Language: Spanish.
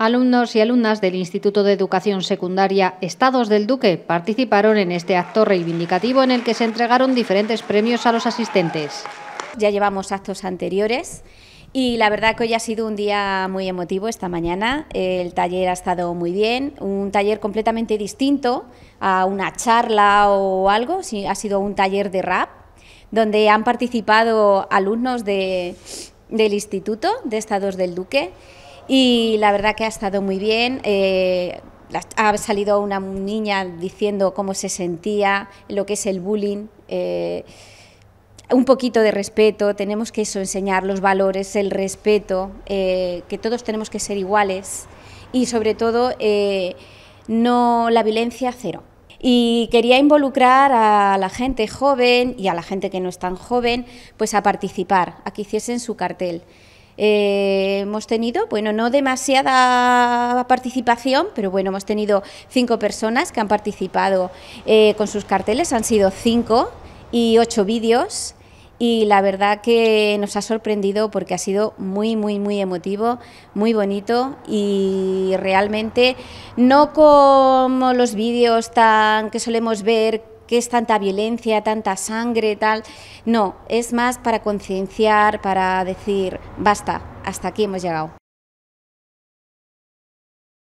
Alumnos y alumnas del Instituto de Educación Secundaria Estados del Duque participaron en este acto reivindicativo en el que se entregaron diferentes premios a los asistentes. Ya llevamos actos anteriores y la verdad que hoy ha sido un día muy emotivo esta mañana. El taller ha estado muy bien, un taller completamente distinto a una charla o algo. Ha sido un taller de rap donde han participado alumnos del Instituto de Estados del Duque y la verdad que ha estado muy bien. Eh, ha salido una niña diciendo cómo se sentía, lo que es el bullying. Eh, un poquito de respeto, tenemos que eso, enseñar los valores, el respeto, eh, que todos tenemos que ser iguales y sobre todo no la violencia cero. Y quería involucrar a la gente joven y a la gente que no es tan joven pues a participar, a que hiciesen su cartel. Eh, hemos tenido, bueno, no demasiada participación, pero bueno, hemos tenido cinco personas que han participado eh, con sus carteles, han sido cinco y ocho vídeos. Y la verdad que nos ha sorprendido porque ha sido muy, muy, muy emotivo, muy bonito y realmente no como los vídeos tan que solemos ver que es tanta violencia, tanta sangre, tal. No, es más para concienciar, para decir, basta, hasta aquí hemos llegado.